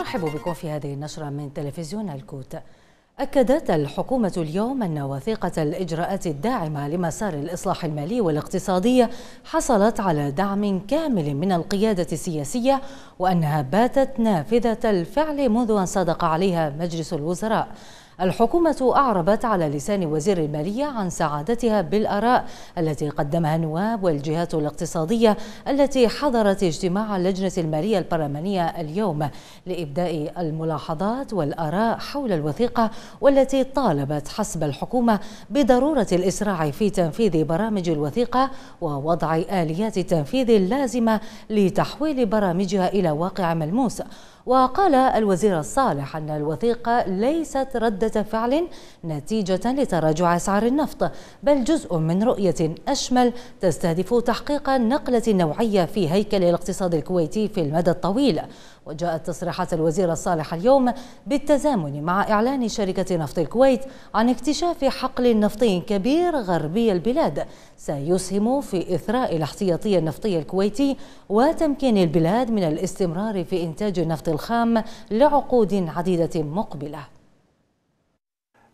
أرحب بكم في هذه النشرة من تلفزيون الكوت أكدت الحكومة اليوم أن وثيقة الإجراءات الداعمة لمسار الإصلاح المالي والاقتصادي حصلت على دعم كامل من القيادة السياسية وأنها باتت نافذة الفعل منذ أن صادق عليها مجلس الوزراء الحكومة أعربت على لسان وزير المالية عن سعادتها بالآراء التي قدمها النواب والجهات الاقتصادية التي حضرت اجتماع اللجنة المالية البرلمانية اليوم لإبداء الملاحظات والآراء حول الوثيقة والتي طالبت حسب الحكومة بضرورة الإسراع في تنفيذ برامج الوثيقة ووضع آليات التنفيذ اللازمة لتحويل برامجها إلى واقع ملموس وقال الوزير الصالح أن الوثيقة ليست ردة فعل نتيجة لتراجع أسعار النفط بل جزء من رؤية أشمل تستهدف تحقيق نقلة نوعية في هيكل الاقتصاد الكويتي في المدى الطويل وجاءت تصريحات الوزير الصالح اليوم بالتزامن مع إعلان شركة نفط الكويت عن اكتشاف حقل نفطي كبير غربي البلاد سيسهم في إثراء الاحتياطي النفطي الكويتي وتمكين البلاد من الاستمرار في إنتاج النفط الخام لعقود عديدة مقبلة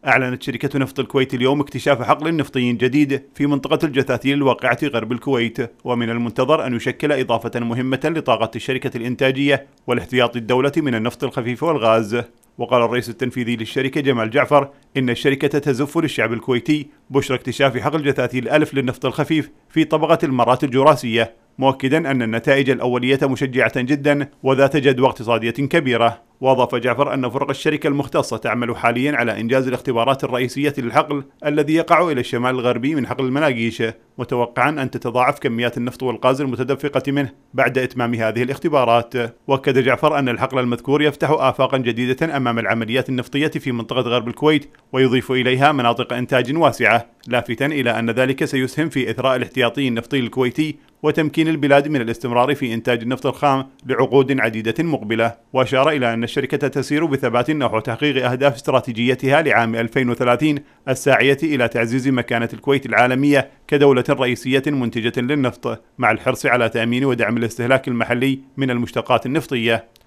أعلنت شركة نفط الكويت اليوم اكتشاف حقل نفطي جديد في منطقة الجثاثين الواقعة غرب الكويت، ومن المنتظر أن يشكل إضافة مهمة لطاقة الشركة الإنتاجية والاحتياط الدولة من النفط الخفيف والغاز. وقال الرئيس التنفيذي للشركة جمال جعفر إن الشركة تزف للشعب الكويتي بشرى اكتشاف حقل جثاثيل ألف للنفط الخفيف في طبقة المرات الجراسية مؤكدا أن النتائج الأولية مشجعة جدا وذات جدوى اقتصادية كبيرة واضاف جعفر ان فرق الشركه المختصه تعمل حاليا على انجاز الاختبارات الرئيسيه للحقل الذي يقع الى الشمال الغربي من حقل المناقيشه متوقعا أن تتضاعف كميات النفط والغاز المتدفقة منه بعد إتمام هذه الاختبارات وأكد جعفر أن الحقل المذكور يفتح آفاقا جديدة أمام العمليات النفطية في منطقة غرب الكويت ويضيف إليها مناطق إنتاج واسعة لافتا إلى أن ذلك سيسهم في إثراء الاحتياطي النفطي الكويتي وتمكين البلاد من الاستمرار في إنتاج النفط الخام لعقود عديدة مقبلة وأشار إلى أن الشركة تسير بثبات نحو تحقيق أهداف استراتيجيتها لعام 2030 الساعية إلى تعزيز مكانة الكويت العالمية كدولة رئيسية منتجة للنفط مع الحرص على تأمين ودعم الاستهلاك المحلي من المشتقات النفطية